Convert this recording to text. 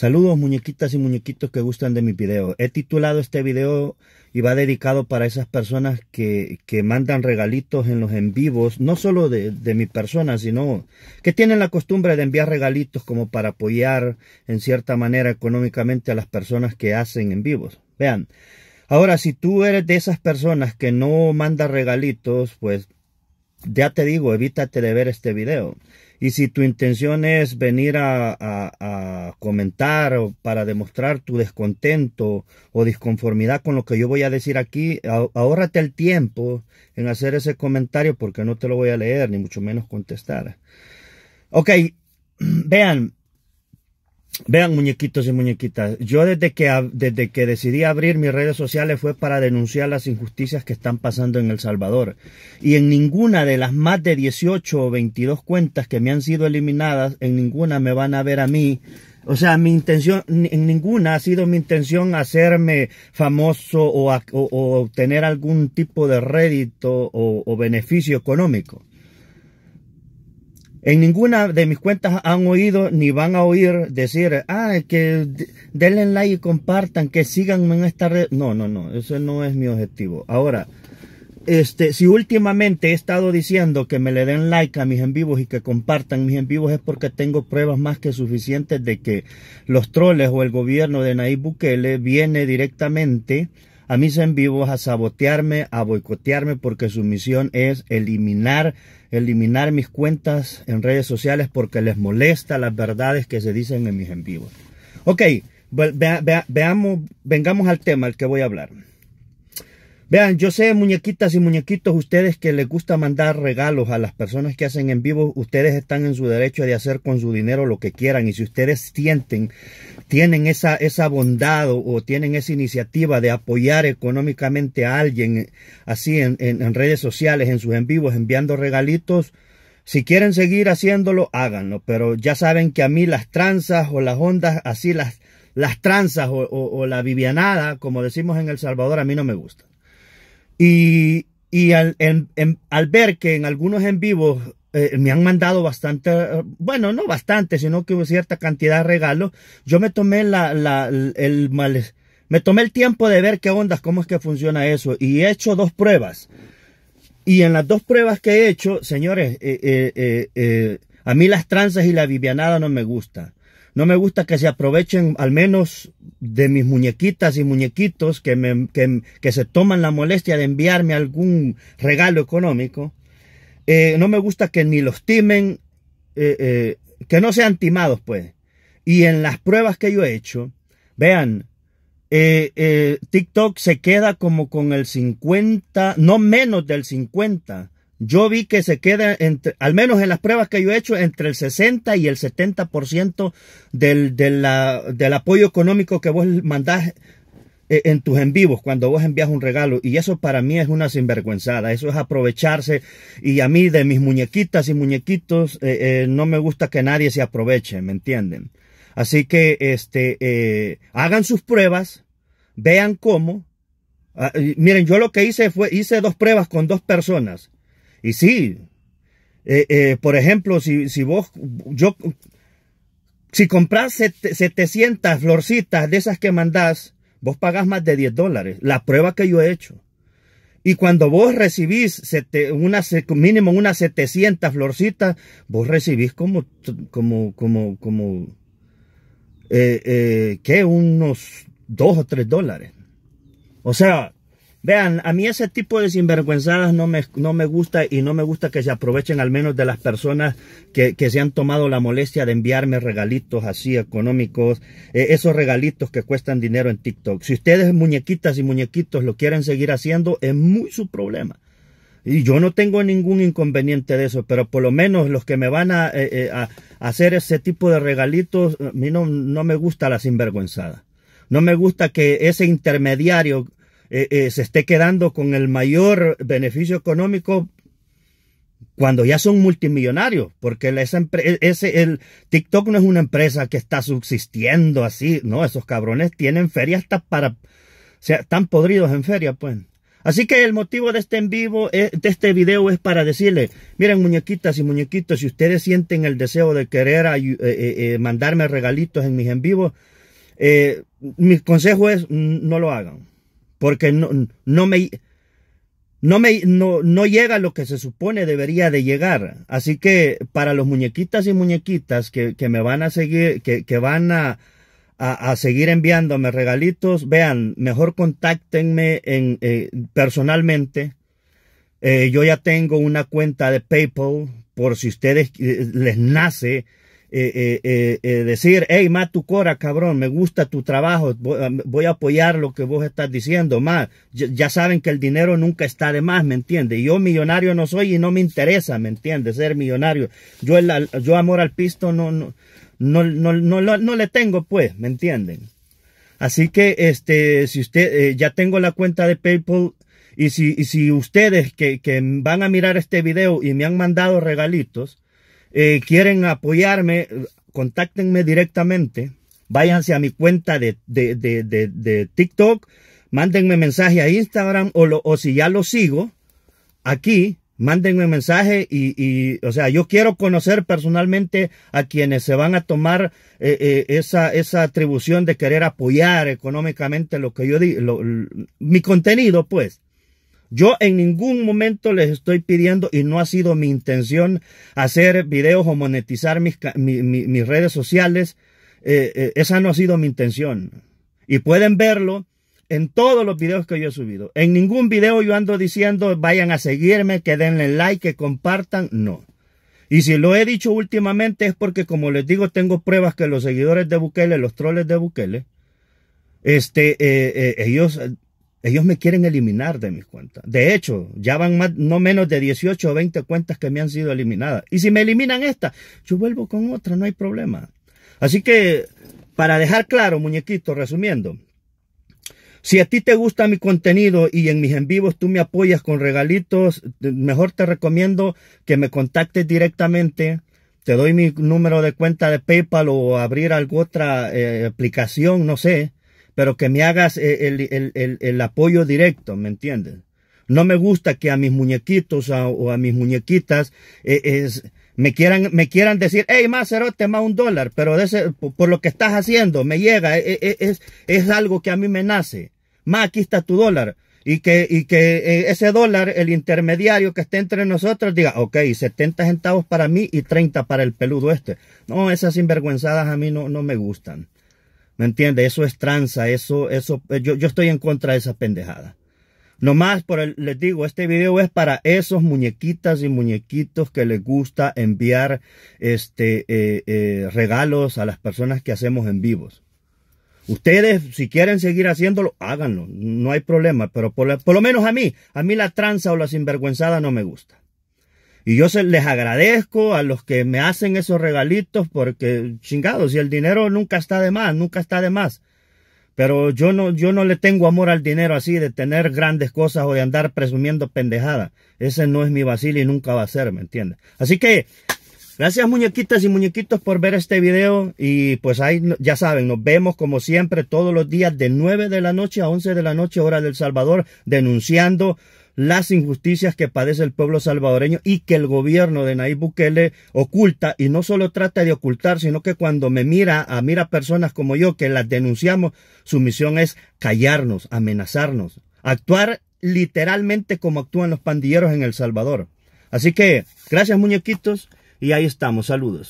Saludos muñequitas y muñequitos que gustan de mi video. He titulado este video y va dedicado para esas personas que, que mandan regalitos en los en vivos, no solo de, de, mi persona, sino que tienen la costumbre de enviar regalitos como para apoyar en cierta manera económicamente a las personas que hacen en vivos. Vean, ahora si tú eres de esas personas que no manda regalitos, pues ya te digo, evítate de ver este video. Y si tu intención es venir a, a, comentar o para demostrar tu descontento o disconformidad con lo que yo voy a decir aquí, ahórrate el tiempo en hacer ese comentario porque no te lo voy a leer, ni mucho menos contestar. Ok, vean, Vean, muñequitos y muñequitas, yo desde que, desde que decidí abrir mis redes sociales fue para denunciar las injusticias que están pasando en El Salvador. Y en ninguna de las más de 18 o 22 cuentas que me han sido eliminadas, en ninguna me van a ver a mí. O sea, mi intención, en ninguna ha sido mi intención hacerme famoso o, o, obtener algún tipo de rédito o beneficio económico. En ninguna de mis cuentas han oído ni van a oír decir, ah, que denle like y compartan, que sigan en esta red. No, no, no, eso no es mi objetivo. Ahora, este, si últimamente he estado diciendo que me le den like a mis en vivos y que compartan mis en vivos es porque tengo pruebas más que suficientes de que los troles o el gobierno de Nayib Bukele viene directamente a mis en vivos, a sabotearme, a boicotearme, porque su misión es eliminar, eliminar mis cuentas en redes sociales porque les molesta las verdades que se dicen en mis en vivos. Ok, veamos, vengamos al tema al que voy a hablar. Vean, yo sé, muñequitas y muñequitos, ustedes que les gusta mandar regalos a las personas que hacen en vivo, ustedes están en su derecho de hacer con su dinero lo que quieran. Y si ustedes sienten tienen esa, esa bondad o, tienen esa iniciativa de apoyar económicamente a alguien eh, así en, redes sociales, en sus en vivos, enviando regalitos. Si quieren seguir haciéndolo, háganlo. Pero ya saben que a mí las tranzas o las ondas, así las, las tranzas o, la vivianada, como decimos en El Salvador, a mí no me gustan. Y, y al, al ver que en algunos en vivos eh, me han mandado bastante, eh, bueno, no bastante, sino que cierta cantidad de regalos. Yo me tomé la, el me tomé el tiempo de ver qué onda, cómo es que funciona eso. Y he hecho dos pruebas. Y en las dos pruebas que he hecho, señores, eh, a mí las tranzas y la vivianada no me gusta No me gusta que se aprovechen al menos de mis muñequitas y muñequitos que, me, que, que se toman la molestia de enviarme algún regalo económico eh, no me gusta que ni los timen, eh, eh, que no sean timados, pues. Y en las pruebas que yo he hecho, vean, TikTok se queda como con el 50, no menos del 50. Yo vi que se queda, entre, al menos en las pruebas que yo he hecho, entre el 60 y el 70% del, ciento la, del apoyo económico que vos mandás eh, en tus en vivos cuando vos envías un regalo. Y eso para mí es una sinvergüenzada. Eso es aprovecharse. Y a mí de mis muñequitas y muñequitos eh, eh, no me gusta que nadie se aproveche, ¿me entienden? Así que este, hagan sus pruebas, vean cómo. Ah, miren, yo lo que hice fue, hice dos pruebas con dos personas. Y sí, por ejemplo, si, si vos, yo, si compras 700 florcitas de esas que mandás, vos pagás más de 10 dólares. La prueba que yo he hecho. Y cuando vos recibís una, mínimo unas 700 florcitas, vos recibís como, como, como, como, eh, eh ¿qué? Unos 2 o 3 dólares. O sea, Vean, a mí ese tipo de sinvergüenzadas no me, no me gusta y no me gusta que se aprovechen al menos de las personas que, que se han tomado la molestia de enviarme regalitos así económicos, eh, esos regalitos que cuestan dinero en TikTok. Si ustedes muñequitas y muñequitos lo quieren seguir haciendo, es muy su problema. Y yo no tengo ningún inconveniente de eso, pero por lo menos los que me van a, eh, eh, a hacer ese tipo de regalitos, a mí no, no me gusta la sinvergüenzada. No me gusta que ese intermediario eh, eh, se esté quedando con el mayor beneficio económico cuando ya son multimillonarios, porque e, ese, el TikTok no es una empresa que está subsistiendo así, no, esos cabrones tienen feria hasta para, están podridos en feria, pues. Así que el motivo de este en vivo, eh, de este video es para decirle miren muñequitas y muñequitos, si ustedes sienten el deseo de querer mandarme regalitos en mis en vivo mi consejo es no lo hagan porque no, no me... No, me, no, no llega lo que se supone debería de llegar. Así que para los muñequitas y muñequitas que, me van a seguir, que, van a, seguir enviándome regalitos, vean, mejor contáctenme en, eh, personalmente. Eh, yo ya tengo una cuenta de PayPal por si ustedes eh, les nace eh, eh, eh, decir, hey, más tu cora, cabrón, me gusta tu trabajo, voy, a apoyar lo que vos estás diciendo, más, ya, saben que el dinero nunca está de más, ¿me entiendes? Yo millonario no soy y no me interesa, ¿me entiendes? Ser millonario. Yo, yo amor al pisto no, no, no, no, no, le tengo, pues, ¿me entienden? Así que, este, si usted, ya tengo la cuenta de PayPal, y si, si ustedes que, que van a mirar este video y me han mandado regalitos, eh, quieren apoyarme, eh, contáctenme directamente. Váyanse a mi cuenta de, de, TikTok, mándenme mensaje a Instagram o, si ya lo sigo, aquí, mándenme mensaje y, o sea, yo quiero conocer personalmente a quienes se van a tomar eh, esa, esa atribución de querer apoyar económicamente lo que yo digo, mi contenido, pues. Yo en ningún momento les estoy pidiendo y no ha sido mi intención hacer videos o monetizar mis, redes sociales. Eh, eh, esa no ha sido mi intención. Y pueden verlo en todos los videos que yo he subido. En ningún video yo ando diciendo vayan a seguirme, que denle like, que compartan. No. Y si lo he dicho últimamente es porque, como les digo, tengo pruebas que los seguidores de Bukele, los troles de Bukele, este, eh, ellos ellos me quieren eliminar de mis cuentas. De hecho, ya van más, no menos de 18 o 20 cuentas que me han sido eliminadas. Y si me eliminan esta, yo vuelvo con otra, no hay problema. Así que, para dejar claro, muñequito, resumiendo, si a ti te gusta mi contenido y en mis en vivos tú me apoyas con regalitos, mejor te recomiendo que me contactes directamente. Te doy mi número de cuenta de PayPal o abrir alguna otra eh, aplicación, no sé pero que me hagas eh, el, apoyo directo, ¿me entiendes? No me gusta que a mis muñequitos o a mis muñequitas eh, me, quieran, me quieran decir, hey, más cerote, más un dólar, pero de ese, por, lo que estás haciendo, me llega, eh, es, es, algo que a mí me nace. Más aquí está tu dólar. Y que, y que ese dólar, el intermediario que esté entre nosotros, diga, ok, 70 centavos para mí y 30 para el peludo este. No, esas sinvergüenzadas a mí no, no me gustan. ¿Me entiendes? Eso es tranza, eso, eso, eh, yo, estoy en contra de esa pendejada. Nomás por les digo, este video es para esos muñequitas y muñequitos que les gusta enviar este eh, eh, regalos a las personas que hacemos en vivos. Ustedes, si quieren seguir haciéndolo, háganlo, no hay problema, pero por, por lo menos a mí, a mí la tranza o la sinvergüenzada no me gusta. Y yo se, les agradezco a los que me hacen esos regalitos porque chingados, y el dinero nunca está de más, nunca está de más. Pero yo no, yo no le tengo amor al dinero así de tener grandes cosas o de andar presumiendo pendejada. Ese no es mi vacil y nunca va a ser, ¿me entiendes? Así que Gracias muñequitas y muñequitos por ver este video y pues ahí ya saben, nos vemos como siempre todos los días de 9 de la noche a 11 de la noche hora del Salvador denunciando las injusticias que padece el pueblo salvadoreño y que el gobierno de Nayib Bukele oculta y no solo trata de ocultar, sino que cuando me mira, a mira personas como yo que las denunciamos, su misión es callarnos, amenazarnos, actuar literalmente como actúan los pandilleros en El Salvador. Así que, gracias muñequitos y ahí estamos, saludos.